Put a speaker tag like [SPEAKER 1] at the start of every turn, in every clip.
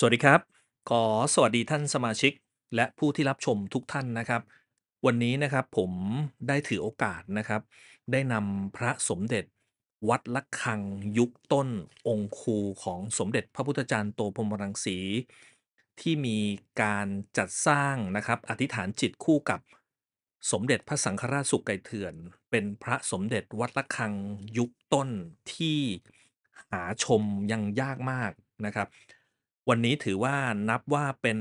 [SPEAKER 1] สวัสดีครับขอสวัสดีท่านสมาชิกและผู้ที่รับชมทุกท่านนะครับ วันนี้นะครับผมได้ถือโอกาสนะครับ ได้นำพระสมเด็จวัดละคังยุคต้นองค์ครูของสมเด็จพระพุทธจารย์โตพรมรังสีที่มีการจัดสร้างนะครับอธิษฐานจิตคู่กับสมเด็จพระสังฆราชสุกไก่เถื่อน เป็นพระสมเด็จวัดละคังยุคต้นที่หาชมยังยากมากนะครับวันนี้ถือว่านับว่าเป็น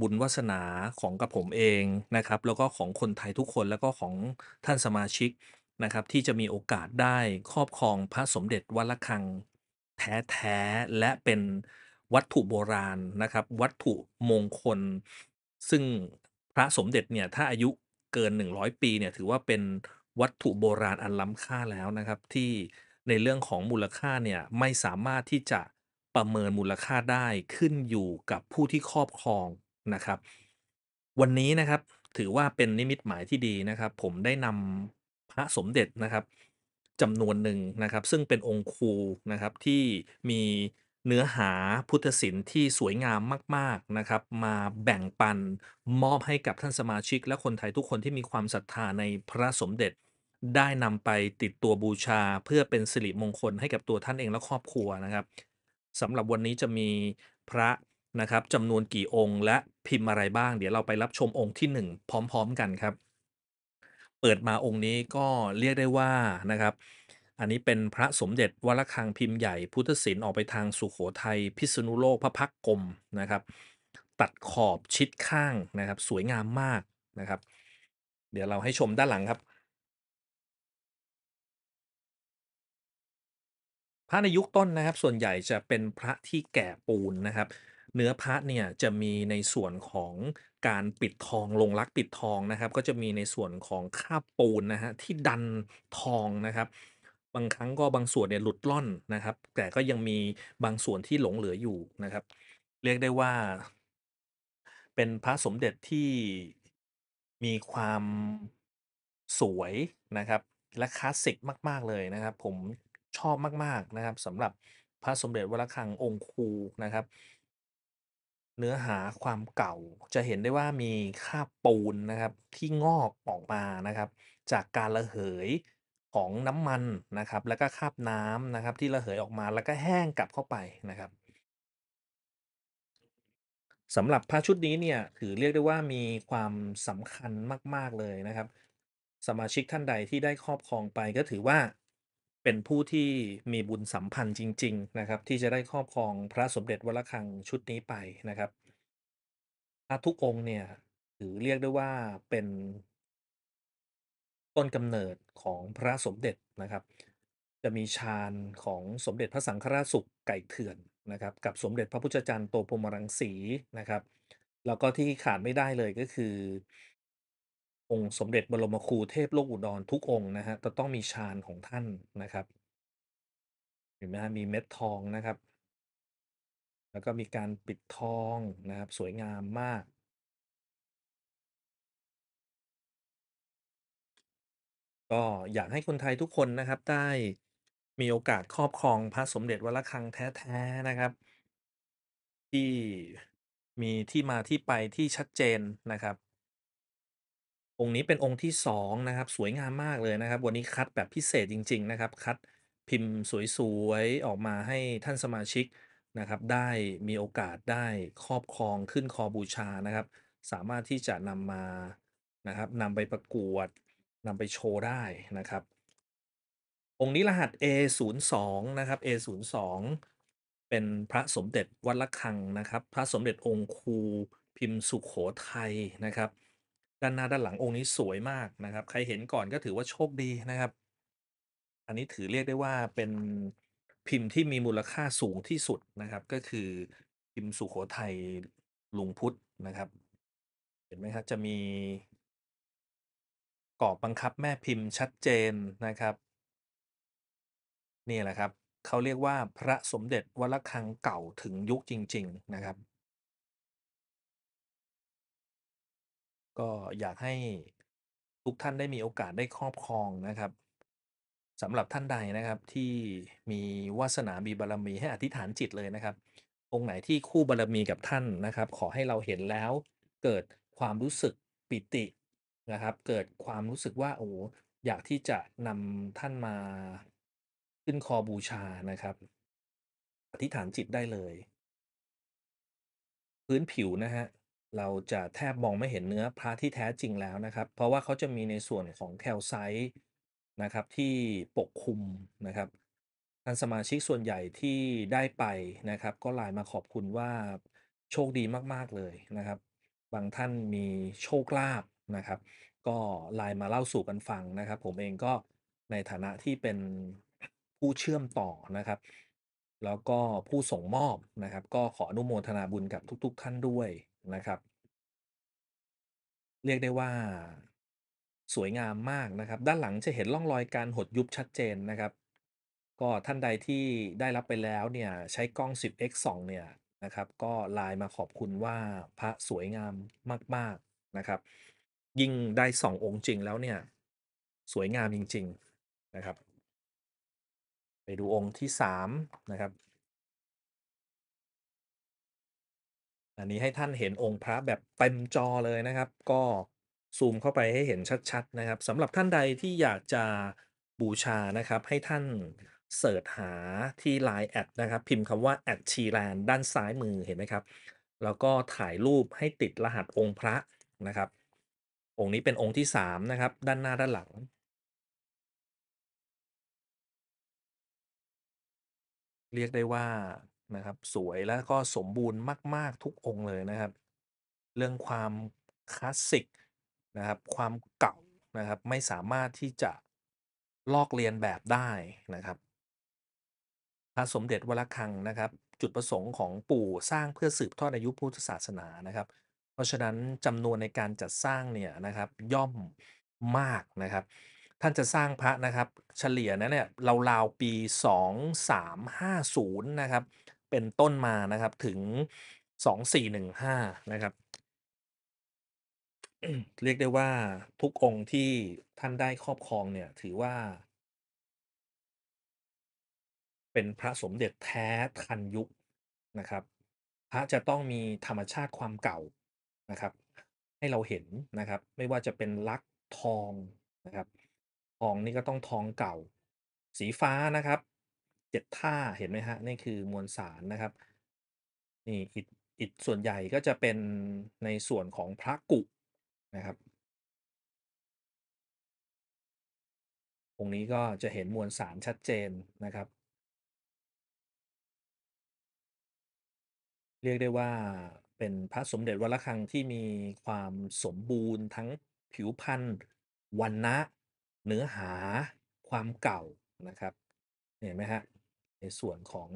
[SPEAKER 1] บุญวาสนาของกับผมเองนะครับแล้วก็ของคนไทยทุกคนแล้วก็ของท่านสมาชิกนะครับที่จะมีโอกาสได้ครอบครองพระสมเด็จวัดระฆังแท้ๆและเป็นวัตถุโบราณนะครับวัตถุมงคลซึ่งพระสมเด็จเนี่ยถ้าอายุเกิน100 ปีเนี่ยถือว่าเป็นวัตถุโบราณอันล้ำค่าแล้วนะครับที่ในเรื่องของมูลค่าเนี่ยไม่สามารถที่จะประเมินมูลค่าได้ขึ้นอยู่กับผู้ที่ครอบครองนะครับวันนี้นะครับถือว่าเป็นนิมิตหมายที่ดีนะครับ ผมได้นำพระสมเด็จนะครับจำนวนหนึ่งนะครับ ซึ่งเป็นองค์ครูนะครับที่มีเนื้อหาพุทธศิลป์ที่สวยงามมากๆนะครับมาแบ่งปันมอบให้กับท่านสมาชิกและคนไทยทุกคนที่มีความศรัทธาในพระสมเด็จ ได้นำไปติดตัวบูชาเพื่อเป็นสิริมงคลให้กับตัวท่านเองและครอบครัวนะครับสำหรับวันนี้จะมีพระนะครับจำนวนกี่องค์และพิมพ์อะไรบ้าง เดี๋ยวเราไปรับชมองค์ที่1พร้อมๆกันครับ เปิดมาองค์นี้ก็เรียกได้ว่านะครับอันนี้เป็นพระสมเด็จวรคังพิมพ์ใหญ่พุทธศิลป์ออกไปทางสุขโขทัยพิษณุโลกพระพักกรมนะครับตัดขอบชิดข้างนะครับสวยงามมากนะครับเดี๋ยวเราให้ชมด้านหลังครับระในยุคต้นนะครับส่วนใหญ่จะเป็นพระที่แก่ปูนนะครับเนื้อพระเนี่ยจะมีในส่วนของการปิดทอง ลงรักปิดทองนะครับก็จะมีในส่วนของคาปูนนะฮะที่ดันทองนะครับบางครั้งก็บางส่วนเนี่ยหลุดล่อนนะครับแต่ก็ยังมีบางส่วนที่หลงเหลืออยู่นะครับเรียกได้ว่าเป็นพระสมเด็จที่มีความสวยนะครับและคลาสสิกมาก ๆเลยนะครับผมชอบมากๆนะครับสำหรับพระสมเด็จวรคังองค์ครูนะครับเนื้อหาความเก่าจะเห็นได้ว่ามีค่าบปูนนะครับที่งอกออกมานะครับจากการระเหยของน้ำมันนะครับแล้วก็คาบน้ำนะครับที่ระเหยออกมา แล้วก็แห้งกลับเข้าไปนะครับสำหรับพระชุดนี้เนี่ยถือเรียกได้ว่ามีความสำคัญมากๆเลยนะครับสมาชิกท่านใดที่ได้ครอบครองไปก็ถือว่าเป็นผู้ที่มีบุญสัมพันธ์จริงๆนะครับที่จะได้ครอบครองพระสมเด็จวรคังชุดนี้ไปนะครับพระทุกองค์เนี่ยถือเรียกได้ว่าเป็นต้นกำเนิดของพระสมเด็จนะครับจะมีฌานของสมเด็จพระสังฆราชสุขไก่เถื่อนนะครับกับสมเด็จพระพุทธจารย์โตพรมรังสีนะครับแล้วก็ที่ขาดไม่ได้เลยก็คือองค์สมเด็จบรมครูเทพโลกอุดรทุกองค์นะฮะจะต้องมีชานของท่านนะครับเห็นไหมฮะมีเม็ดทองนะครับ
[SPEAKER 2] แล้วก็มีการปิดทองนะครับสวยงามมาก ก็อยากให้คนไทยทุกค
[SPEAKER 1] นนะครับได้มีโอกาสครอบครองพระสมเด็จวัลคังแท้ๆนะครับที่มีที่มาที่ไปที่ชัดเจนนะครับองค์นี้เป็นองค์ที่สองนะครับสวยงามมากเลยนะครับวันนี้คัดแบบพิเศษจริง ๆ นะครับ คัดพิมพ์สวยๆออกมาให้ท่านสมาชิกนะครับได้มีโอกาสได้ครอบครองขึ้นคอบูชานะครับสามารถที่จะนำมานะครับนำไปประกวดนำไปโชว์ได้นะครับองค์นี้รหัส A02 นะครับ A02 เป็นพระสมเด็จวัดละคังนะครับพระสมเด็จองค์ครูพิมพ์สุขโขทัยนะครับด้านหน้าด้านหลังองค์นี้สวยมากนะครับใครเห็นก่อนก็ถือว่าโชคดีนะครับ อันนี้ถือเรียกได้ว่าเป็นพิมพ์ที่มีมูลค่าสูงที่สุดนะครับ ก็คือพิมพ์สุขโขทัยลุงพุทธนะครับเห็นไหมครับจะมีกรอบบังคับแม่พิมพ์ชัดเจนนะครับ
[SPEAKER 3] นี่แหละครับเขาเรียกว่าพระสมเด็จวัลคังเก่าถึงยุคจริงๆนะครับ
[SPEAKER 1] ก็อยากให้ทุกท่านได้มีโอกาสได้ครอบครองนะครับสำหรับท่านใดนะครับที่มีวาสนามีบารรมีให้อธิษฐานจิตเลยนะครับองค์ไหนที่คู่บารรมีกับท่านนะครับขอให้เราเห็นแล้วเกิดความรู้สึกปิตินะครับเกิดความรู้สึกว่าโอ้อยากที่จะนำท่านมาขึ้นคอบูชานะครับอธิษฐานจิตได้เลยพื้นผิวนะฮะเราจะแทบมองไม่เห็นเนื้อพระที่แท้จริงแล้วนะครับเพราะว่าเขาจะมีในส่วนของแคลไซต์นะครับที่ปกคลุมนะครับท่านสมาชิกส่วนใหญ่ที่ได้ไปนะครับก็ไลน์มาขอบคุณว่าโชคดีมากๆเลยนะครับบางท่านมีโชคลาภนะครับก็ไลน์มาเล่าสู่กันฟังนะครับผมเองก็ในฐานะที่เป็นผู้เชื่อมต่อนะครับแล้วก็ผู้ส่งมอบนะครับก็ขออนุโมทนาบุญกับทุกๆท่านด้วยนะครับ เรียกได้ว่าสวยงามมากนะครับด้านหลังจะเห็นร่องรอยการหดยุบชัดเจนนะครับก็ท่านใดที่ได้รับไปแล้วเนี่ยใช้กล้อง 10x 2เนี่ยนะครับก็ไลน์มาขอบคุณว่าพระสวยงามมากๆนะครับยิ่งได้สององค์จริงแล้วเนี่ยสวยงามจริงๆนะครับ
[SPEAKER 3] ไปดูองค์ที่สามนะครับ
[SPEAKER 1] อันนี้ให้ท่านเห็นองค์พระแบบเต็มจอเลยนะครับ ก็ซูมเข้าไปให้เห็นชัดๆ นะครับสำหรับท่านใดที่อยากจะบูชานะครับให้ท่านเสิร์ชหาที่ Line แอดนะครับพิมพ์คำว่าแอดชีแลนด้านซ้ายมือเห็นไหมครับแล้วก็ถ่ายรูปให้ติดรหัสองค์พระนะครับ
[SPEAKER 2] องค์นี้เป็นองค์ที่3นะครับ ด้านหน้าด้านหลังเรียกได้ว่านะครับสวย
[SPEAKER 1] และก็สมบูรณ์มาก ๆทุกองค์เลยนะครับเรื่องความคลาสสิกนะครับความเก่านะครับไม่สามารถที่จะลอกเลียนแบบได้นะครับพระสมเด็จวรคังนะครับจุดประสงค์ของปู่สร้างเพื่อสืบทอดอายุพุทธศาสนานะครับเพราะฉะนั้นจำนวนในการจัดสร้างเนี่ยนะครับย่อมมากนะครับท่านจะสร้างพระนะครับเฉลี่ยนะเนี่ยราวๆปี2350นะครับเป็นต้นมานะครับถึงสองงห้านะครับเรียกได้ว่าทุกองค์ที่ท่านได้ครอบครองเนี่ยถือว่า
[SPEAKER 3] เป็นพระสมเด็จแท้ทันยุคนะ
[SPEAKER 1] ครับพระจะต้องมีธรรมชาติความเก่านะครับ ให้เราเห็นนะครับ ไม่ว่าจะเป็นลักทองนะครับทองนี่ก็ต้องทองเก่าสีฟ้านะครับเจ็ดท่าเห็นไหมฮะนี่คือมวลสารนะครับนี่อิฐอิฐส่วนใหญ่ก็จะเป็นในส่วนของพระกุ
[SPEAKER 2] นะครับองนี้ก็จะเห็นมวลสารชัดเจนนะครับ
[SPEAKER 1] เรียกได้ว่าเป็นพระสมเด็จวัลคะังที่มีความสมบูรณ์ทั้งผิวพรรณวันนะเนื้อหาความเก่านะครับเห็นไหมฮะในส่วนของ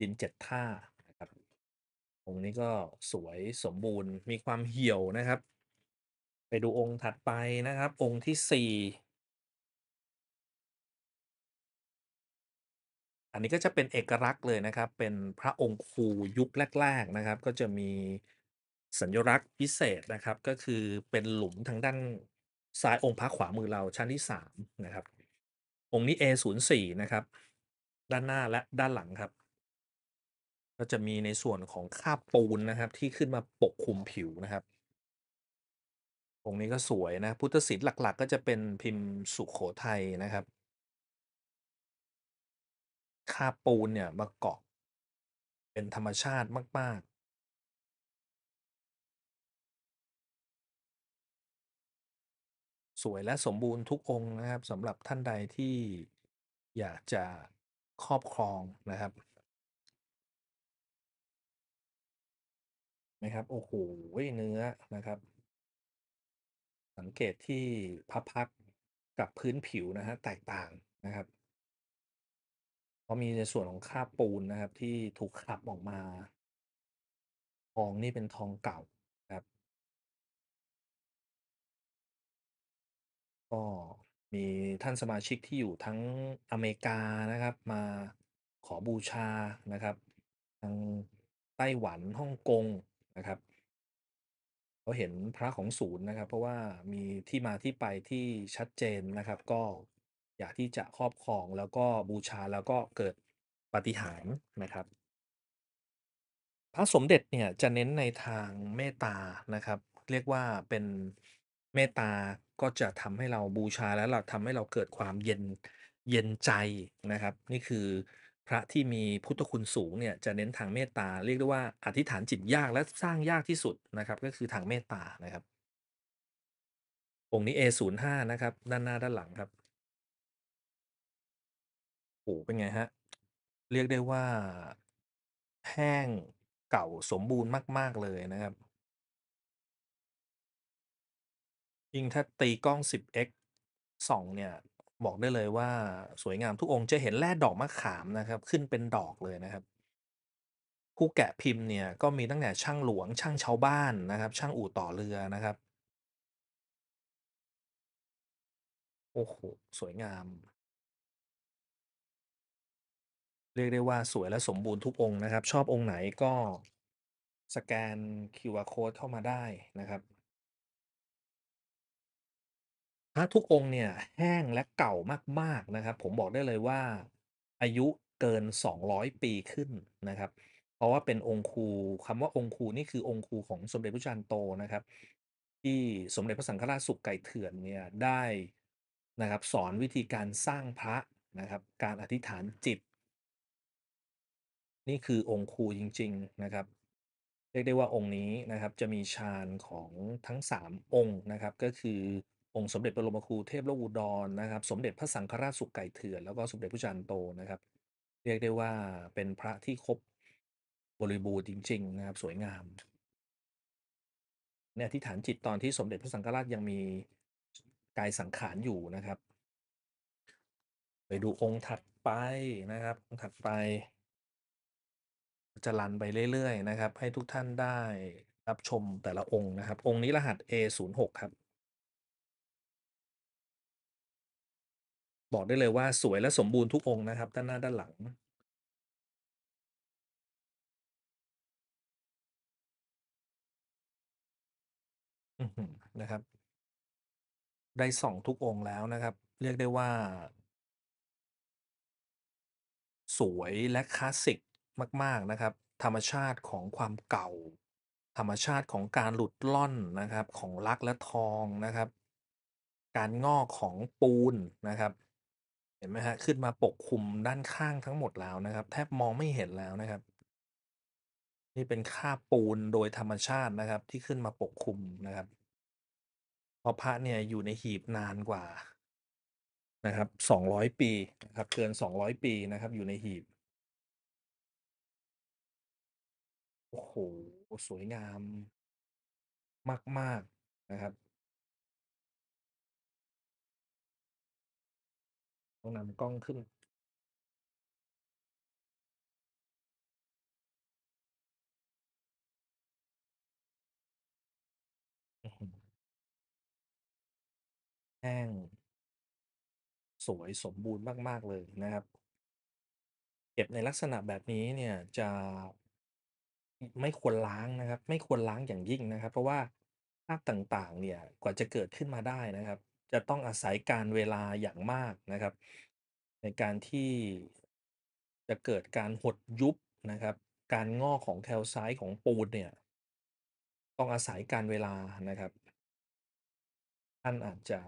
[SPEAKER 1] ดินเจ็ดท่านะครับองค์นี้ก็สวยสมบูรณ์มีความเหี่ยวนะครับ
[SPEAKER 3] ไปดูองค์ถัดไปนะครับองค์ที่สี่
[SPEAKER 1] อันนี้ก็จะเป็นเอกลักษณ์เลยนะครับ เป็นพระองค์ครูยุคแรกๆนะครับ ก็จะมีสัญลักษณ์พิเศษนะครับ ก็คือเป็นหลุมทางด้านซ้ายองค์พระขวามือเราชั้นที่3นะครับองค์นี้ A04 นะครับด้านหน้าและด้านหลังครับ ก็จะมีในส่วนของคาบปูนนะครับที่ขึ้นมาปกคลุมผิวนะครับ องค์นี้ก็สวยนะ พุทธศิลป์หลัก ๆ ก็จะเป็นพิมพ์สุขโขทัยนะครับ
[SPEAKER 2] คาปูนเนี่ยมาเกาะเป็นธรรมชาติมากๆสวยและสมบูรณ์ทุกองนะครับสำหรับท่านใดที่อยากจะครอบครองนะครับนะครับ โอ้โหเนื้อนะครับ สังเกตที่พับพักกับพื้นผิวนะฮะแตกต่าง
[SPEAKER 3] นะครับ เพราะมีในส่วนของคราบปูนนะครับ ที่ถูกขับออกม
[SPEAKER 2] าทองนี่เป็นทองเก่าครับก็มีท่านสมาชิกที่อยู่ท
[SPEAKER 3] ั
[SPEAKER 1] ้งอเมริกานะครับมาขอบูชานะครับทางไต้หวันฮ่องกงนะครับเขาเห็นพระของศูนย์นะครับเพราะว่ามีที่มาที่ไปที่ชัดเจนนะครับก็อยากที่จะครอบครองแล้วก็บูชาแล้วก็เกิดปฏิหารนะครับพระสมเด็จเนี่ยจะเน้นในทางเมตตานะครับเรียกว่าเป็นเมตตาก็จะทำให้เราบูชาแล้วเราทำให้เราเกิดความเย็นเย็นใจนะครับนี่คือพระที่มีพุทธคุณสูงเนี่ยจะเน้นทางเมตตาเรียกได้ว่าอธิษฐานจิตยากและสร้างยากที่สุดนะครับก็คือทางเมตตานะครับ
[SPEAKER 2] องค์นี้ A05 นะครับด้านหน้าด้านหลังครับโอ้เป็นไงฮะเรียกได้ว่าแห้งเก่าสมบูรณ์มากๆเลยนะครับ
[SPEAKER 1] ยิ่งถ้าตีกล้อง 10x สองเนี่ยบอกได้เลยว่าสวยงามทุกองค์จะเห็นแร่ดอกมะขามนะครับ ขึ้นเป็นดอกเลยนะครับผู้แกะพิมพ์เนี่ยก็มีตั้งแต่ช่างหลวงช่างชาวบ้านนะครับ ช่างอู่ต่อเรือนะครับ
[SPEAKER 2] โอ้โหสวยงาม เรียกได้ว่าสวยและสมบูรณ์ทุกองค์นะครับ ชอบองค์
[SPEAKER 3] ไหนก็สแกน QR code เข้ามาได้นะครับ
[SPEAKER 1] พระทุกองค์เนี่ยแห้งและเก่ามากๆนะครับผมบอกได้เลยว่า อายุเกิน200ปีขึ้นนะครับเพราะว่าเป็นองค์ครูคำว่าองค์ครูนี่คือองค์ครูของสมเด็จพระจันโตนะครับที่สมเด็จพระสังฆราชสุขไก่เถื่อนเนี่ยได้นะครับสอนวิธีการสร้างพระนะครับการอธิษฐานจิตนี่คือองค์ครูจริง ๆนะครับเรียกได้ว่าองค์นี้นะครับจะมีฌานของทั้ง3องค์นะครับก็คือองค์สมเด็จพระรมครูเทพโลกุดรนะครับสมเด็จพระสังฆราชสุกไก่เถื่อนแล้วก็สมเด็จพระจันโตนะครับเรียกได้ว่าเป็นพระที่ครบบริบูรณ์จริงๆนะครับสวยงามในอธิษฐานจิตตอนที่สม
[SPEAKER 3] เด็จพระสังฆราชยังมีกายสังขารอยู่นะครับ
[SPEAKER 1] ไปดูองค์ถัดไปนะครับองค์ถัดไปจะลันไปเรื่อยๆนะครับให้ทุกท่านได้รับชมแต่ละองค์นะครับองค์นี้รหัส A06
[SPEAKER 2] ครับบอกได้เลยว่าสวยและสมบูรณ์ทุกองค์นะครับด้านหน้าด้านหลังนะครับได้สองทุกองค์แล้วนะครับ เรียกได้ว่า
[SPEAKER 1] สวยและคลาสสิกมากๆนะครับธรรมชาติของความเก่าธรรมชาติของการหลุดล่อนนะครับ ของลักและทองนะครับ การงอกของปูนนะครับเห็นไหมครับขึ้นมาปกคลุมด้านข้างทั้งหมดแล้วนะครับ แทบมองไม่เห็นแล้วนะครับนี่เป็นค่าปูนโดยธรรมชาตินะครับที่ขึ้นมาปกคลุมนะครับเพราะพระเนี่ยอยู่ในหีบนานกว่า
[SPEAKER 3] นะครับสองร้อยปี
[SPEAKER 2] นะครับเกินสองร้อยปีนะครับอยู่ในหีบโอ้โหสวยงามมากๆนะครับต้องนำกล้องขึ้นแห้ง สวยสมบูรณ์
[SPEAKER 1] มาก ๆ เลยนะครับ เก็บในลักษณะแบบนี้เนี่ยจะไม่ควรล้างนะครับ ไม่ควรล้างอย่างยิ่งนะครับ เพราะว่าภาพต่างๆ เนี่ยกว่าจะเกิดขึ้นมาได้นะครับจะต้องอาศัยการเวลาอย่างมากนะครับในการที่จะเกิดการหดยุบนะครับการงอกของแคลไซต์ของปูนเนี่ยต้องอาศัยการเวลานะครับ
[SPEAKER 3] ท่านอาจจะ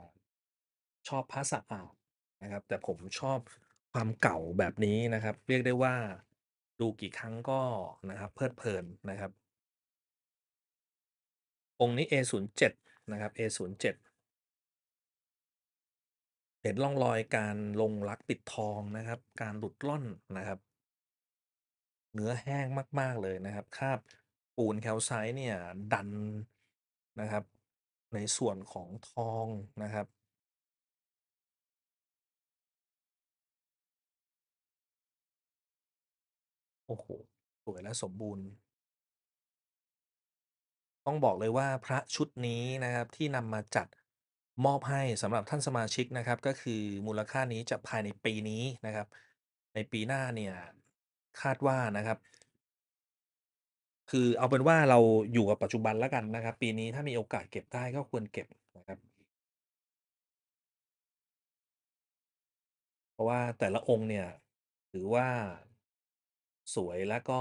[SPEAKER 3] ชอบพระสะอาดนะครับแต่ผมชอบความเก่าแบบนี้นะครับเรียกได้ว่าดูกี่ครั้งก็นะครับเพลิดเพลินนะครับองค์นี้ A07 นะครับ A07 เห็นร่องรอยการลงรัก
[SPEAKER 1] ปิดทองนะครับ การหลุดล่อนนะครับ เนื้อแห้งมาก ๆเลยนะครับคาบปูนแคลไซต์เนี่ย ดันนะครับ ใน
[SPEAKER 2] ส่วนของทองนะครับโอ้โหสวยและสมบูรณ์ ต้องบอกเลยว่าพระชุดนี้นะครับท
[SPEAKER 1] ี่นำมาจัดมอบให้สำหรับท่านสมาชิกนะครับก็คือมูลค่านี้จะภายในปีนี้นะครับในปีหน้าเนี่ยคาดว่านะครับ
[SPEAKER 2] คือเอาเป็นว่าเราอยู่กับปัจจุบันแล้วกันนะครับปีนี้ถ้ามีโอกาสเก็บได้ก็ควรเก็บนะครับเพราะว่าแต่ละองค์เนี่ยถือว่าสวยและก็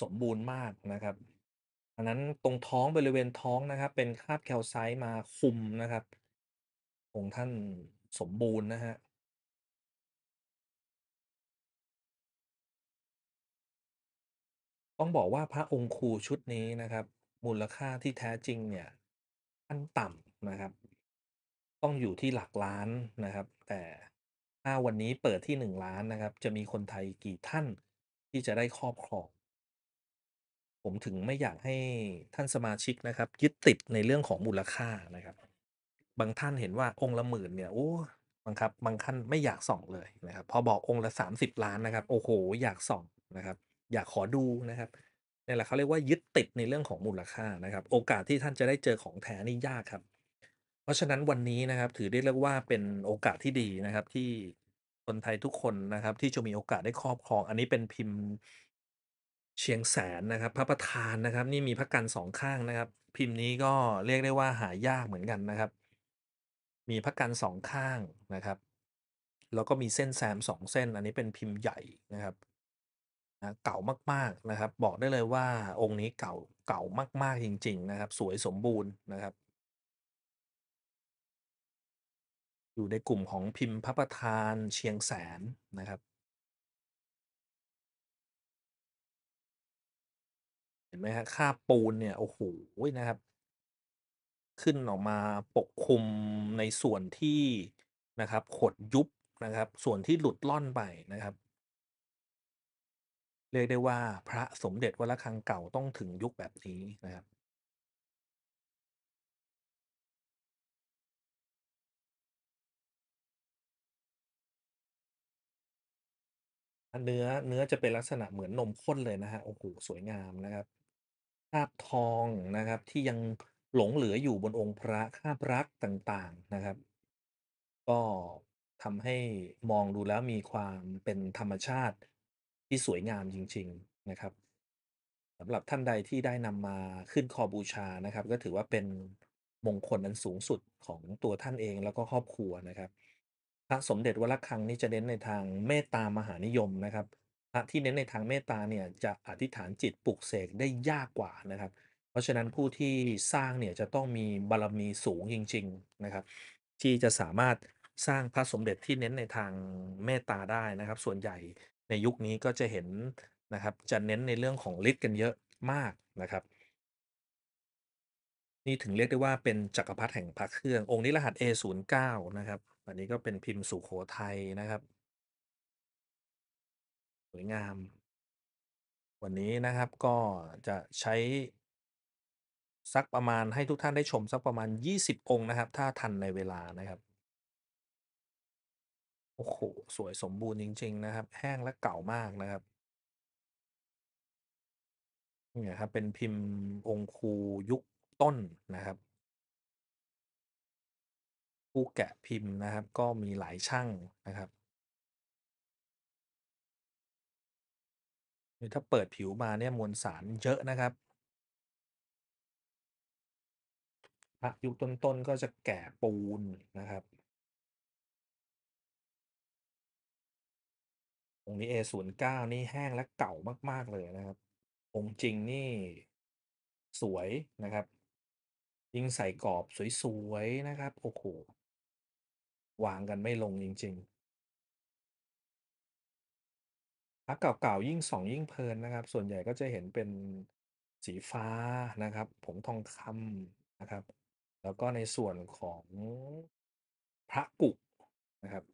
[SPEAKER 1] สมบูรณ์มากนะครับอันนั้นตรงท้องบริเวณท้องนะครับเป็นคาบแคล
[SPEAKER 2] ไซต์มาคุมนะครับองท่านสมบูรณ์นะฮะต้องบอกว่าพระองค์ครูชุดนี้นะครับมูลค่าที่แท้จริงเนี่ย
[SPEAKER 3] ข
[SPEAKER 1] ั้นต่ำนะครับต้องอยู่ที่หลักล้านนะครับแต่ถ้าวันนี้เปิดที่1ล้านนะครับจะมีคนไทยกี่ท่านที่จะได้ครอบครองผมถึงไม่อยากให้ท่านสมาชิกนะครับยึดติดในเรื่องของมูลค่านะครับบางท่านเห็นว่าองค์ละหมื่นเนี่ยโอ้บังครับบางท่านไม่อยากส่องเลยนะครับพอบอกองค์ละ30ล้านนะครับโอ้โหอยากส่องนะครับอยากขอดูนะครับนี่แหละเขาเรียกว่ายึดติดในเรื่องของมูลค่านะครับโอกาสที่ท่านจะได้เจอของแท้นี่ยากครับเพราะฉะนั้นวันนี้นะครับถือได้เรียกว่าเป็นโอกาสที่ดีนะครับที่คนไทยทุกคนนะครับที่จะมีโอกาสได้ครอบครองอันนี้เป็นพิมพ์เชียงแสนนะครับพระประธานนะครับนี่มีพระกันสองข้างนะครับพิมพ์นี้ก็เรียกได้ว่าหายากเหมือนกันนะครับมีพระกันสองข้างนะครับแล้วก็มีเส้นแซมสองเส้นอันนี้เป็นพิมพ์ใหญ่นะครับเก่ามากๆนะครับบอกได้เลยว่าองค์นี้เก่าเก่ามากๆจริงๆนะครับสวยสมบูรณ์นะครับ
[SPEAKER 2] อยู่ในกลุ่มของพิมพ์พระประธานเชียงแสนนะครับ็นไหมฮะค่าปูนเนี่ยโอ้โหนะครับ
[SPEAKER 1] ขึ้นออกมาปกคลุมในส่วนที่นะครับ ขดยุบนะครับ ส่วนที่หลุดล่อนไปนะครับเรียกได้ว่าพระ
[SPEAKER 3] ส
[SPEAKER 2] มเด็จวรคังเก่าต้องถึงยุคแบบนี้นะครับเนื้อเนื้อจะเป็นลักษณะเหมือนนมข้นเลยนะฮะโอ้โห
[SPEAKER 1] สวยงามนะครับาบทองนะครับที่ยังหลงเหลืออยู่บนองค์พระคาบรักต่างๆนะครับก็ทำให้มองดูแล้วมีความเป็นธรรมชาติที่สวยงามจริงๆนะครับสำหรับท่านใดที่ได้นำมาขึ้นคอบูชานะครับก็ถือว่าเป็นมงคลอันสูงสุดของตัวท่านเองแล้วก็ครอบครัวนะครับพระสมเด็จวรคังนี่จะเน้นในทางเมตตามหานิยมนะครับระที่เน้นในทางเมตตาเนี่ยจะอธิษฐานจิตปลุกเสกได้ยากกว่านะครับเพราะฉะนั้นผู้ที่สร้างเนี่ยจะต้องมีบารรมีสูงจริงๆนะครับที่จะสามารถสร้างพระสมเด็จที่เน้นในทางเมตตาได้นะครับส่วนใหญ่ในยุคนี้ก็จะเห็นนะครับจะเน้นในเรื่องของฤทธิ์กันเยอะมากนะครับนี่ถึงเรียกได้ว่าเป็นจักรพรรดิแห่งพระเครื่ององค์นี้รหัส A09 นะครับอันนี้ก็เป็นพิมพ์สุขโขทัยน
[SPEAKER 3] ะครับวยงาม วันนี้น
[SPEAKER 1] ะครับก็จะใช้สักประมาณให้ทุกท่านได้ชมสักประมาณ20องค์นะครับถ้าทันในเวลานะครับโอ้โห
[SPEAKER 3] สวยสมบูรณ์จริงๆนะครับ แห้งและเก่ามากนะครับเนี่ยครับเป็นพิมพ์องคูยุคต้นนะครับ
[SPEAKER 2] ผู้แกะพิมพ์นะครับก็มีหลายช่างนะครับรือถ้าเปิดผิวมาเนี่ยมวลสารเยอะนะครับพระยุคต้นๆก็จะแก่ปูนนะครับ
[SPEAKER 3] องค์นี้ A09 นี่แห้งและเก่ามากๆเลยนะครับ องค์จริงนี่สวยนะครับ ยิ่งใส่กรอบสวยๆนะครับโอ้โหวางกันไม่ลงจริง ๆพรรเก่าๆ ยิ่งสองยิ่งเพลินนะครับ ส่วนใหญ่ก็จะเห็นเป็นสีฟ้านะครับผงทองคำนะครับ แล้วก็ในส่วนของพระกุนะครับ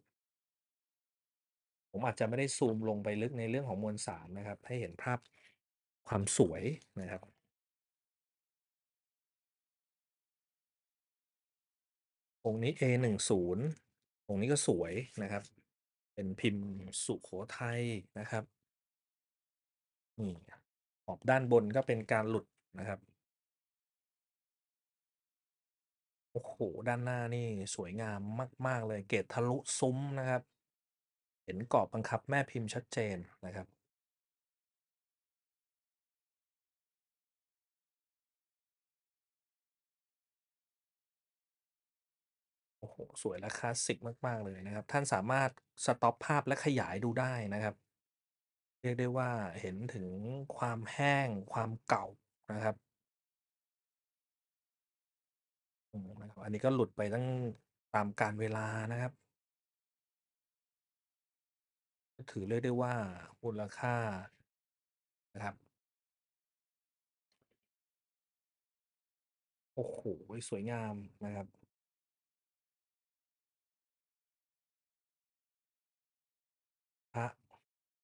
[SPEAKER 3] ผมอาจจะไม่ได้ซูมลงไปลึกในเรื่องของมวลสารนะครับ ให้เห็นภาพ
[SPEAKER 2] ความสวยนะครับ องค์นี้ A10 องค์นี้ก็สวยนะครับเป็นพิมพ์สุโขทัยนะครับนี่ขอบด้านบนก็เป็นการหลุดนะครับ
[SPEAKER 1] โอ้โหด้านหน้านี่สวยงามมาก ๆเลยเกตทะลุซุ้มนะครับ
[SPEAKER 2] เห็นกรอบบังคับแม่พิมพ์ชัดเจนนะครับสวยและคลาสสิกมากๆเลยนะครับ ท่านสามารถส
[SPEAKER 1] ต็อปภาพและขยายดูได้นะครับ เรียกได้ว่าเห็นถึงความ
[SPEAKER 2] แห้งความเก่านะครับอันนี้ก็หลุดไปตั้งตามการเวลานะครับถือเรียกได้ว่ามูลค่านะครับโอ้โหสวยงามนะครับ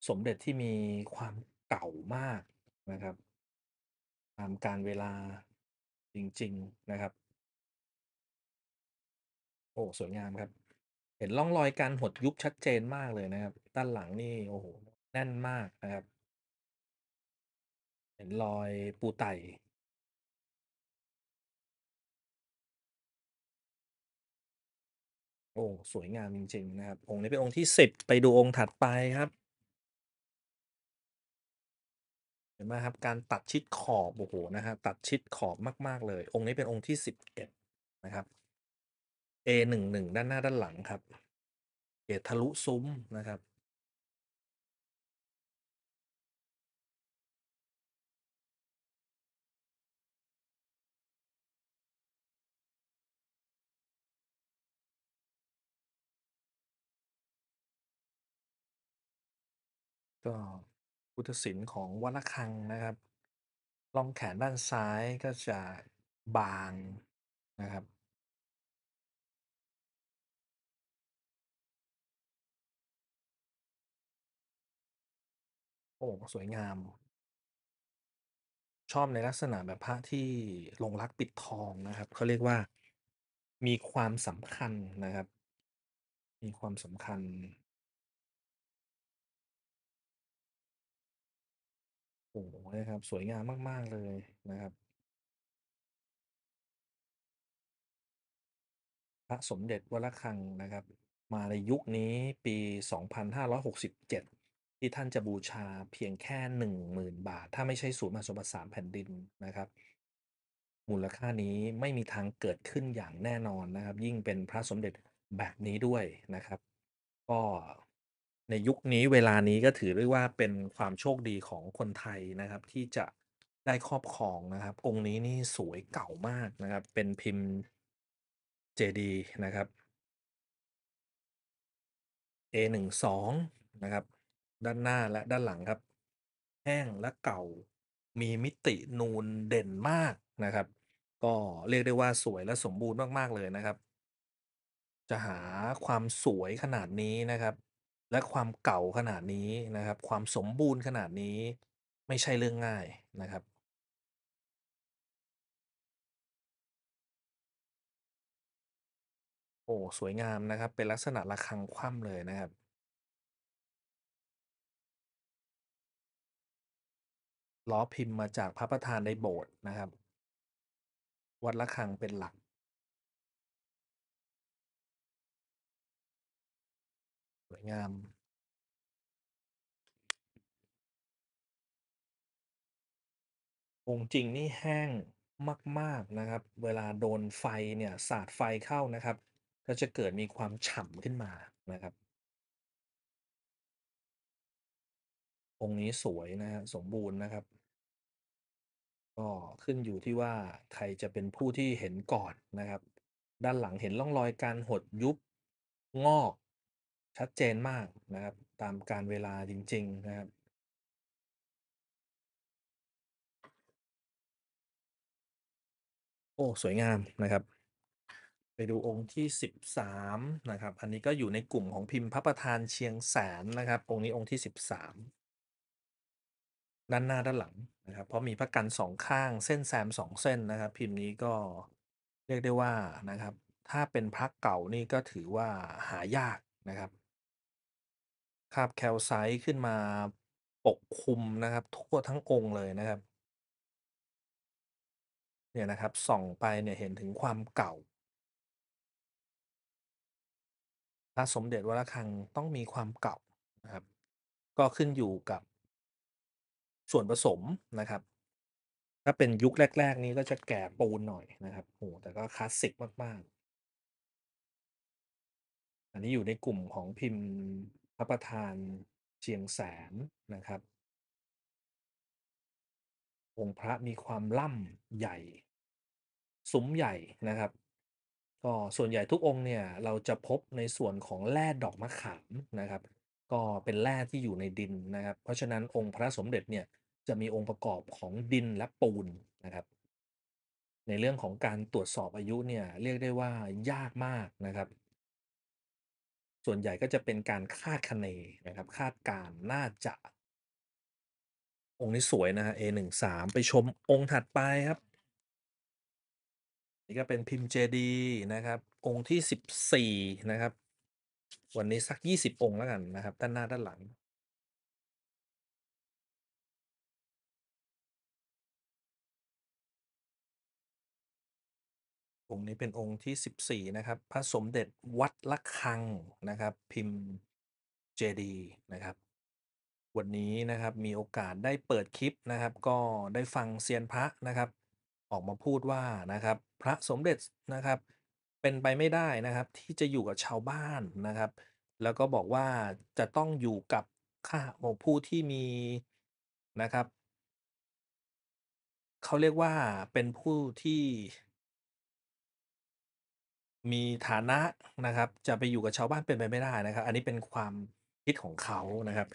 [SPEAKER 2] สมเด็จที่มีความเก่ามาก
[SPEAKER 3] นะครับตามการเวลาจริง ๆนะครับ โอ้สวยงามครับเห็นร่องรอยการหดยุบชัดเจน
[SPEAKER 2] มากเลยนะครับด้านหลังนี่โอ้โหแน่นมากนะครับ เห็นรอยปูไตโอ้สวยงามจริงๆนะครับองค์นี้เป็นองค์ที่สิบไปดูองค์ถัดไปครับเห็นไหม
[SPEAKER 3] คร
[SPEAKER 1] ับการตัดชิดขอบโอ้โหนะฮะตัดชิดขอบมากๆเลย องค์นี้เป็นองค์ที่สิบเอ็ด
[SPEAKER 2] นะครับ A หนึ่งหนึ่งด้านหน้าด้านหลังครับเกตทะลุซุ้มนะครับ ก็ุทธศิลป์ของวัลคังนะครับร่องแขนด้านซ้ายก็จะบางนะครับ โอ้สวยงาม ชอบในลักษณะแบบพระที่ลงรักปิดทองนะครับ เขาเรียกว่ามีความสำคัญนะครับ มีความสำคัญโอ้โหนะครับสวยงามมากๆเลยนะครับ
[SPEAKER 1] พระสมเด็จวรคังนะครับ มาในยุคนี้ปี2567ที่ท่านจะบูชาเพียงแค่10,000บาท ถ้าไม่ใช่ศูนย์มหาสมบัติ3แผ่นดินนะครับ มูลค่านี้ไม่มีทางเกิดขึ้นอย่างแน่นอนนะครับ ยิ่งเป็นพระสมเด็จแบบนี้ด้วยนะครับก็ในยุคนี้เวลานี้ก็ถือได้ว่าเป็นความโชคดีของคนไทยนะครับ ที่จะได้ครอบครองนะครับองค์นี้นี่สวยเก่ามากนะครับเป็นพิมพ์
[SPEAKER 3] เจดีนะครับ A12
[SPEAKER 1] นะครับ ด้านหน้าและด้านหลังครับแห้งและเก่ามีมิตินูนเด่นมากนะครับ ก็เรียกได้ว่าสวยและสมบูรณ์มากๆเลยนะครับจะหาความสวยขนาดนี้นะครับและความเก่าขนาดนี้นะครับ ความสมบูรณ์ขนาดนี้ไม่ใช่เรื่องง่า
[SPEAKER 3] ย
[SPEAKER 2] นะครับ โอ้สวยงามนะครับ เป็นลักษณะระฆังคว่ำเลยนะครับล้อพิมพ์มาจากพระประธานในโบสถ์นะครับ วัดระฆังเป็นหลักสวยงาม องค์จริงนี่แห้งมาก ๆนะครับ เวลาโดนไฟเน
[SPEAKER 1] ี่ยสาดไฟเข้านะครับ ก็จะเกิดมีความฉ่ำขึ้นมานะครับ
[SPEAKER 3] องค์นี้สวยนะฮะสมบูรณ์นะครับ
[SPEAKER 1] ก็ขึ้นอยู่ที่ว่าใครจะเป็นผู้ที่เห็นก่อนนะครับ ด้านหลังเห็นร่องรอยการหดยุบงอกชัดเจนมา
[SPEAKER 3] ก
[SPEAKER 2] นะครับ ตามการเวลาจริงๆนะครับโอ้สวยงามนะครับ
[SPEAKER 1] ไปดูองค์ที่13นะครับอันนี้ก็อยู่ในกลุ่มของพิมพ์พระประธานเชียงแสนนะครับองค์นี้องค์ที่13ด้านหน้าด้านหลังนะครับเพราะมีพระกันสองข้างเส้นแซมสองเส้นนะครับพิมพ์นี้ก็เรียกได้ว่านะครับถ้าเป็นพระเก่านี่ก็ถือว่าหายากนะครับครับแคลไซต์ขึ้นมาปกคลุมนะครับทั่วทั้งองค์เลยนะ
[SPEAKER 3] ค
[SPEAKER 2] รับเนี่ยนะครับส่องไปเนี่ยเห็นถึงความเก่าพระสมเด็จวรคังต้องมีความเก่านะครับก็ขึ้นอยู่กับส่วนผสมน
[SPEAKER 1] ะครับถ้าเป็นยุคแรกๆนี้ก็จะแก่ปูนหน่อยนะครับโหแต่ก็คลาสสิก
[SPEAKER 2] มากๆ อันนี้อยู่ในกลุ่มของพิมพ์พระประธานเชียงแสนนะครับ
[SPEAKER 1] องค์พระมีความล่ำใหญ่สมใหญ่นะครับก็ส่วนใหญ่ทุกองค์เนี่ยเราจะพบในส่วนของแร่ดอกมะขามนะครับก็เป็นแร่ที่อยู่ในดินนะครับเพราะฉะนั้นองค์พระสมเด็จเนี่ยจะมีองค์ประกอบของดินและปูนนะครับในเรื่องของการตรวจสอบอายุเนี่ยเรียกได้ว่ายากมากนะครับส่วนใหญ่ก็จะเป็นการคาดคะเนนะครับคาดการน่าจะองค์นี้สวยนะฮะ A หนึ่งสามไปชมองค์ถัดไปครับนี่ก็เป็นพิมพ์เจดีนะครับ องค์ที่สิบสี่นะครับ วันนี้สักยี่สิบองค์แล้วกัน
[SPEAKER 2] นะครับ ด้านหน้าด้านหลังองค์นี้เป็นอ
[SPEAKER 3] งค
[SPEAKER 1] ์ที่14นะครับ พระสมเด็จวัดละคังนะครับพิมพ์เจดีนะครับวันนี้นะครับมีโอกาสได้เปิดคลิปนะครับก็ได้ฟังเซียนพระนะครับออกมาพูดว่านะครับพระสมเด็จนะครับเป็นไปไม่ได้นะครับที่จะอยู่กับชาวบ้านนะครับแล้วก็บอกว่าจะต้องอยู่กับข้าขมงผู้ที่มีนะครับเขาเรียกว่าเป็นผู้ที่มีฐานะนะครับจะไปอยู่กับชาวบ้านเป็นไปไม่ได้นะครับอันนี้เป็นความคิดของเขานะครับ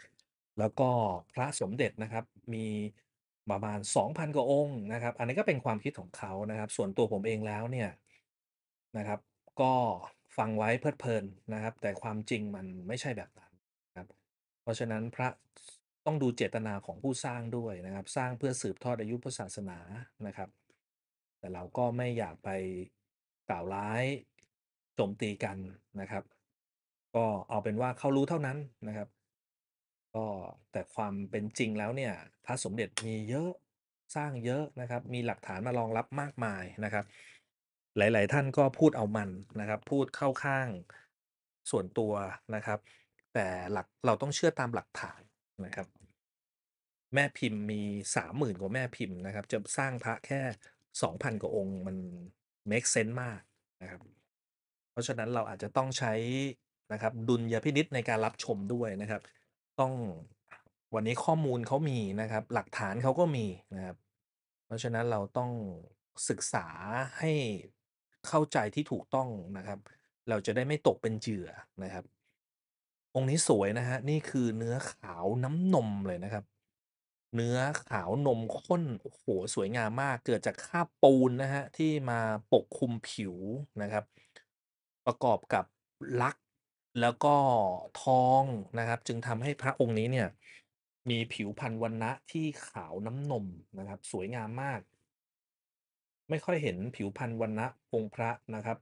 [SPEAKER 1] แล้วก็พระสมเด็จนะครับมีประมาณ2,000กว่าองค์นะครับอันนี้ก็เป็นความคิดของเขานะครับส่วนตัวผมเองแล้วเนี่ยนะครับก็ฟังไว้เพลิดเพลินนะครับแต่ความจริงมันไม่ใช่แบบนั้นนะครับเพราะฉะนั้นพระต้องดูเจตนาของผู้สร้างด้วยนะครับสร้างเพื่อสืบทอดอายุพระศาสนานะครับแต่เราก็ไม่อยากไปกล่าวร้ายจมตีกันนะครับ ก็เอาเป็นว่าเขารู้เท่านั้นนะครับ ก็แต่ความเป็นจริงแล้วเนี่ยพระสมเด็จมีเยอะสร้างเยอะนะครับมีหลักฐานมารองรับมากมายนะครับหลาย ๆ ท่านก็พูดเอามันนะครับพูดเข้าข้างส่วนตัวนะครับแต่หลักเราต้องเชื่อตามหลักฐานนะครับแม่พิมพ์มีสามหมื่นกว่าแม่พิมพ์นะครับจะสร้างพระแค่สองพันกว่าองค์มัน make sense มากนะครับเพราะฉะนั้นเราอาจจะต้องใช้นะครับ ดุลยพินิษในการรับชมด้วยนะครับ ต้องวันนี้ข้อมูลเขามีนะครับ หลักฐานเขาก็มีนะครับ เพราะฉะนั้นเราต้องศึกษาให้เข้าใจที่ถูกต้องนะครับ เราจะได้ไม่ตกเป็นเจือนะครับ องค์นี้สวยนะฮะนี่คือเนื้อขาวน้ำนมเลยนะครับ เนื้อขาวนมข้นโอ้โหสวยงามมาก เกิดจากค่าปูนนะฮะที่มาปกคลุมผิวนะครับประกอบกับลักแล้วก็ทองนะครับจึงทำให้พระองค์นี้เนี่ยมีผิวพรรณวันณะที่ขาวน้ำนมนะครับสวยงามมาก ไม่ค่อยเห็นผิวพรรณวันณะองค์พระนะครับ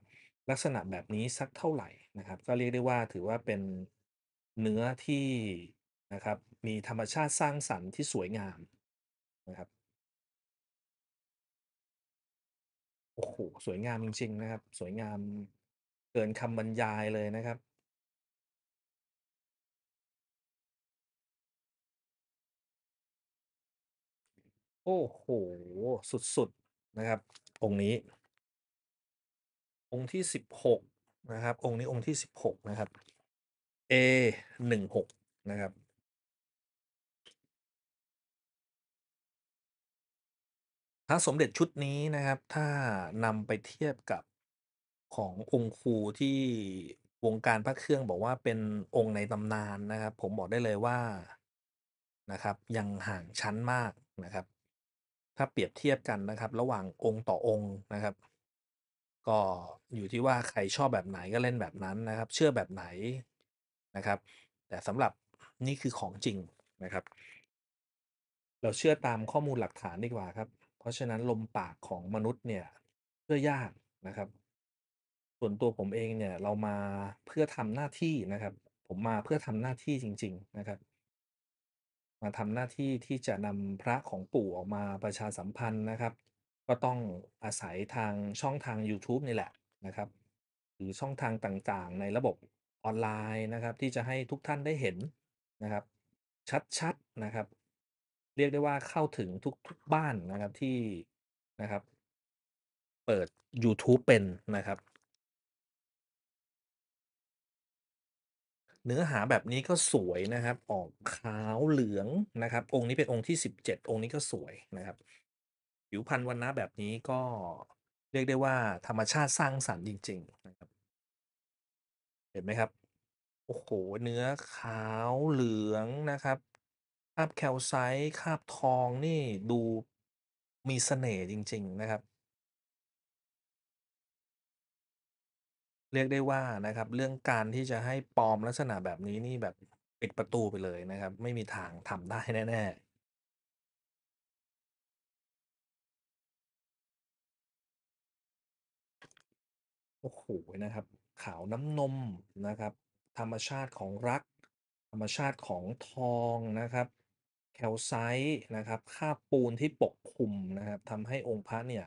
[SPEAKER 1] ลักษณะแบบนี้สักเท่าไหร่นะครับก็เรียกได้ว่าถือว่าเป็นเนื้อที่นะครับมีธรรมชาติสร้างสรรค์ที่สวยงามนะครับ
[SPEAKER 2] โอ้โหสวยงามจริงๆนะครับสวยงามเกินคำบรรยายเลยนะครับ โอ้โหสุดๆนะครับ องค์นี้ องค์ที่สิบหกนะครับ องค์นี้องค์ที่สิบหกนะครับ A หนึ่งหกนะครับพระสมเด็จชุดนี้นะครับ ถ้านำไปเทียบกับ
[SPEAKER 1] ขององค์ครูที่วงการพระเครื่องบอกว่าเป็นองค์ในตำนานนะครับ ผมบอกได้เลยว่านะครับยังห่างชั้นมากนะครับถ้าเปรียบเทียบกันนะครับระหว่างองค์ต่อองค์นะครับก็อยู่ที่ว่าใครชอบแบบไหนก็เล่นแบบนั้นนะครับ เชื่อแบบไหนนะครับ แต่สำหรับนี่คือของจริงนะครับ เราเชื่อตามข้อมูลหลักฐานดีกว่าครับเพราะฉะนั้นลมปากของมนุษย์เนี่ยเชื่อยากนะครับส่วนตัวผมเองเนี่ยเรามาเพื่อทำหน้าที่นะครับผมมาเพื่อทำหน้าที่จริงๆนะครับมาทำหน้าที่ที่จะนำพระของปู่ออกมาประชาสัมพันธ์นะครับก็ต้องอาศัยทางช่องทาง YouTube นี่แหละนะครับหรือช่องทางต่างๆ ในระบบออนไลน์นะครับที่จะให้ทุกท่านได้เห็นนะครับชัดๆนะครับเรียกได้ว่าเข้าถึงทุก
[SPEAKER 3] ๆ
[SPEAKER 2] บ้านนะครับที่นะครับเปิด YouTube เป็นนะครับเนื้อหาแบบนี้ก็
[SPEAKER 3] ส
[SPEAKER 1] วยนะครับ ออกขาวเหลืองนะครับ องค์นี้เป็นองค์ที่สิบเจ็ดองค์นี้ก็สวยนะครับผิวพรรณวันนะแบบนี้ก็เรียกได้ว่าธรรมชาติสร้างสรรค์จริงๆนะครับ เห็นไหมครับ โอ้โหเนื้อขาวเหลืองนะครับคาบแคลไซต์คาบทองนี่ดู
[SPEAKER 3] มีสเสน่ห์จริงๆนะครับ
[SPEAKER 1] เรียกได้ว่านะครับเรื่องการที่จะให้ปลอมลักษณะแบบนี้นี่แบบ
[SPEAKER 2] ปิดประตูไปเลยนะครับ ไม่มีทางทำได้แน่ๆโอ้โหนะครับขาวน้ำนมนะครับธรรมชาติของรัก
[SPEAKER 1] ธรรมชาติของทองนะครับแคลไซต์นะครับค่าบปูนที่ปกคลุมนะครับทำให้องค์พระเนี่ย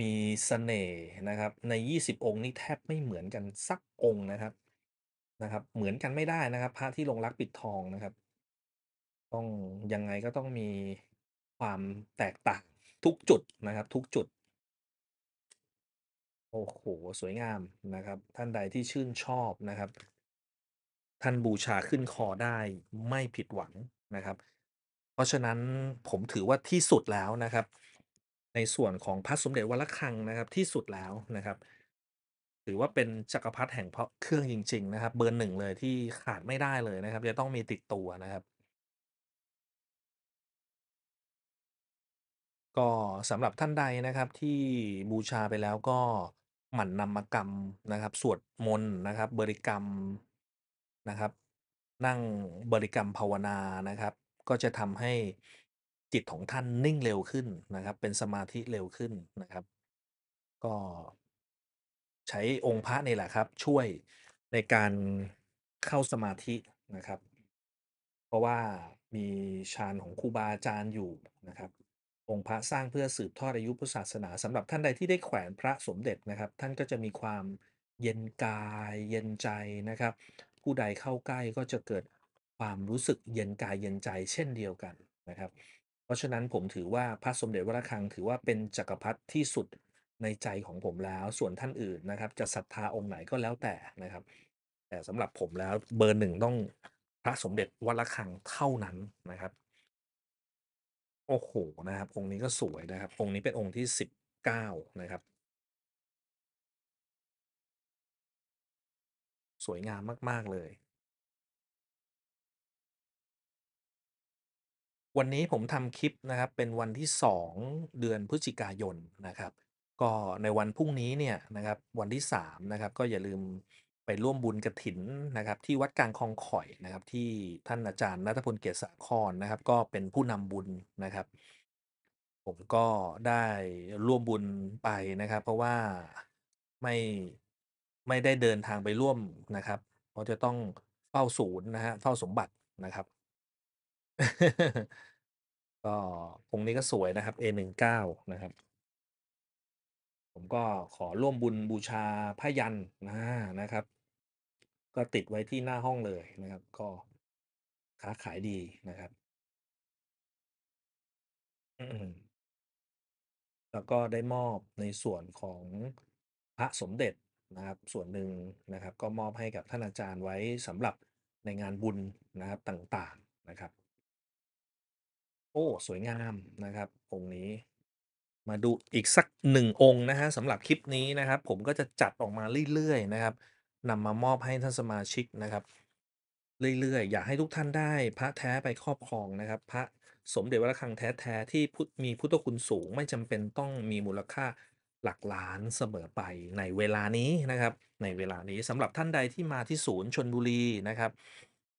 [SPEAKER 1] มีเสน่ห์นะครับใน 20 องค์นี่แทบไม่เหมือนกันสักองค์นะครับนะครับเหมือนกันไม่ได้นะครับพระที่ลงรักปิดทองนะครับต้องยังไงก็ต้องมีความแตกต่างทุกจุดนะครับทุกจุด โอ้โหสวยงามนะครับท่านใดที่ชื่นชอบนะครับท่านบูชาขึ้นคอได้ไม่ผิดหวังนะครับเพราะฉะนั้นผมถือว่าที่สุดแล้วนะครับในส่วนของพระสมเด็จวัดระฆังนะครับที่สุดแล้วนะครับถือว่าเป็นจักรพรรดิแห่งเครื่องจริงๆนะครับเบอร์หนึ่งเลยที่ขาดไม่ได้เลยนะครับ
[SPEAKER 3] จะต้องมีติดตัวนะครับ
[SPEAKER 1] ก็สำหรับท่านใดนะครับที่บูชาไปแล้วก็หมั่นนำมากรรมนะครับสวดมนต์นะครับบริกรรมนะครับนั่งบริกรรมภาวนานะครับก็จะทำให้จิตของท่านนิ่งเร็วขึ้นนะครับ เป็นสมาธิเร็วขึ้นนะครับ ก็ใช้องค์พระนี่แหละครับ ช่วยในการเข้าสมาธินะครับ เพราะว่ามีฌานของครูบาอาจารย์อยู่นะครับ องค์พระสร้างเพื่อสืบทอดอายุพุทธศาสนาสำหรับท่านใดที่ได้แขวนพระสมเด็จนะครับท่านก็จะมีความเย็นกายเย็นใจนะครับผู้ใดเข้าใกล้ก็จะเกิดความรู้สึกเย็นกายเย็นใจเช่นเดียวกันนะครับเพราะฉะนั้นผมถือว่าพระสมเด็จวรคังถือว่าเป็นจักรพรรดิที่สุดในใจของผมแล้วส่วนท่านอื่นนะครับจะศรัทธาองค์ไหนก็แล้วแต่นะครับแต่สำหรับผมแล้วเบอร์หนึ่งต้องพระสมเด็จวรคังเท่านั้นนะครับโอ้โหนะครับอ
[SPEAKER 3] งค์
[SPEAKER 2] นี้ก็สวยนะครับองค์นี้เป็นองค์ที่สิบเก้านะครับสวยงามมากๆเลยวันนี้ผมทำคลิปนะครับเป็นวันที่
[SPEAKER 1] 2เดือนพฤศจิกายนนะครับก็ในวันพรุ่งนี้เนี่ยนะครับวันที่3นะครับก็อย่าลืมไปร่วมบุญกระถินนะครับที่วัดกลางคลองข่อยนะครับที่ท่านอาจารย์นัทพลเกียรติสาครนะครับก็เป็นผู้นำบุญนะครับผมก็ได้ร่วมบุญไปนะครับเพราะว่าไม่ไม่ได้เดินทางไปร่วมนะครับเพราะจะต้องเฝ้าศูนย์นะฮะเฝ้าสมบัตินะครับก็องนี้ก็สวยนะครับ A19 นะครับผมก็ขอร่วมบุญบูชาพระยันนะนะครับก็ติดไว้ที่หน้าห้องเลยนะครับก็
[SPEAKER 2] ค้าขายดีนะครับแล้วก็ได้มอบในส่วนของพระสมเด็จ
[SPEAKER 1] นะครับส่วนหนึ่งนะครับก็มอบให้กับท่านอาจารย์ไว้สำหรับในงานบุญนะครับต่างๆนะครับโอ้สวยงามนะครับองค์นี้ มาดูอีกสักหนึ่งองค์นะฮะสำหรับคลิปนี้นะครับผมก็จะจัดออกมาเรื่อยๆนะครับนำมามอบให้ท่านสมาชิกนะครับเรื่อยๆอยากให้ทุกท่านได้พระแท้ไปครอบครองนะครับพระสมเด็จวัดระฆังแท้ๆที่มีพุทธคุณสูงไม่จำเป็นต้องมีมูลค่าหลักล้านเสมอไปในเวลานี้นะครับในเวลานี้สำหรับท่านใดที่มาที่ศูนย์ชนบุรีนะครับ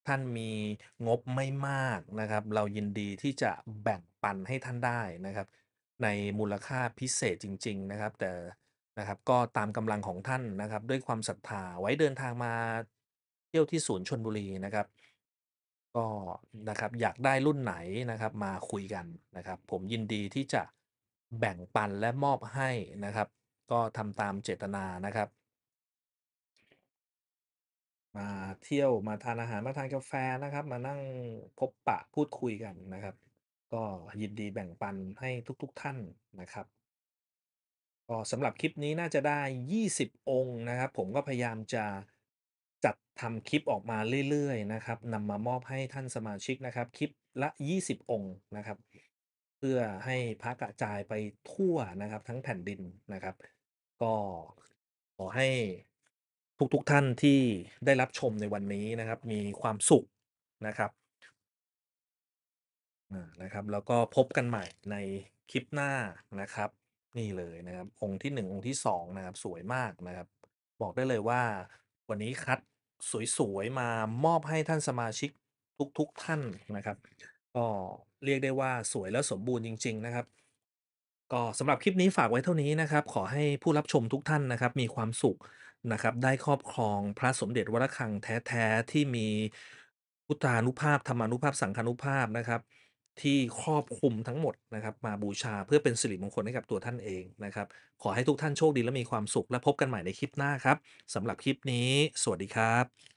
[SPEAKER 1] ท่านมีงบไม่มากนะครับเรายินดีที่จะแบ่งปันให้ท่านได้นะครับในมูลค่าพิเศษจริงๆนะครับแต่นะครับก็ตามกำลังของท่านนะครับด้วยความศรัทธาไว้เดินทางมาเที่ยวที่ศูนย์ชนบุรีนะครับก็นะครับอยากได้รุ่นไหนนะครับมาคุยกันนะครับผมยินดีที่จะแบ่งปันและมอบให้นะครับก็ทำตามเจตนานะครับมาเที่ยวมาทานอาหารมาทานกาแฟนะครับมานั่งพบปะพูดคุยกันนะครับก็ยินดีแบ่งปันให้ทุกๆท่านนะครับก็สำหรับคลิปนี้น่าจะได้20องค์นะครับผมก็พยายามจะจัดทำคลิปออกมาเรื่อยๆนะครับนำมามอบให้ท่านสมาชิกนะครับคลิปละ20องค์นะครับเพื่อให้พระกระจายไปทั่วนะครับทั้งแผ่นดินนะครับก็ขอให้ทุกๆทท่านที่ได้รับชมในวันนี้นะครับมีความสุขนะครับนะครับแล้วก็พบกันใหม่ในคลิปหน้านะครับนี่เลยนะครับองค์ที่หนึ่งองค์ที่สองนะครับสวยมากนะครับบอกได้เลยว่าวันนี้คัดสวยๆมามอบให้ท่านสมาชิกทุกๆทท่านนะครับก็เรียกได้ว่าสวยและสมบูรณ์จริงๆนะครับก็สำหรับคลิปนี้ฝากไว้เท่านี้นะครับขอให้ผู้รับชมทุกท่านนะครับมีความสุขนะครับได้ครอบครองพระสมเด็จวรคังแท้ๆที่มีพุทธานุภาพธรรมานุภาพสังฆานุภาพนะครับที่ครอบคลุมทั้งหมดนะครับมาบูชาเพื่อเป็นสิริมงคลให้กับตัวท่านเองนะครับขอให้ทุกท่านโชคดีและมีความสุข และพบกันใหม่ในคลิปหน้
[SPEAKER 2] าครับสำหรับคลิปนี้ สวัสดีครับ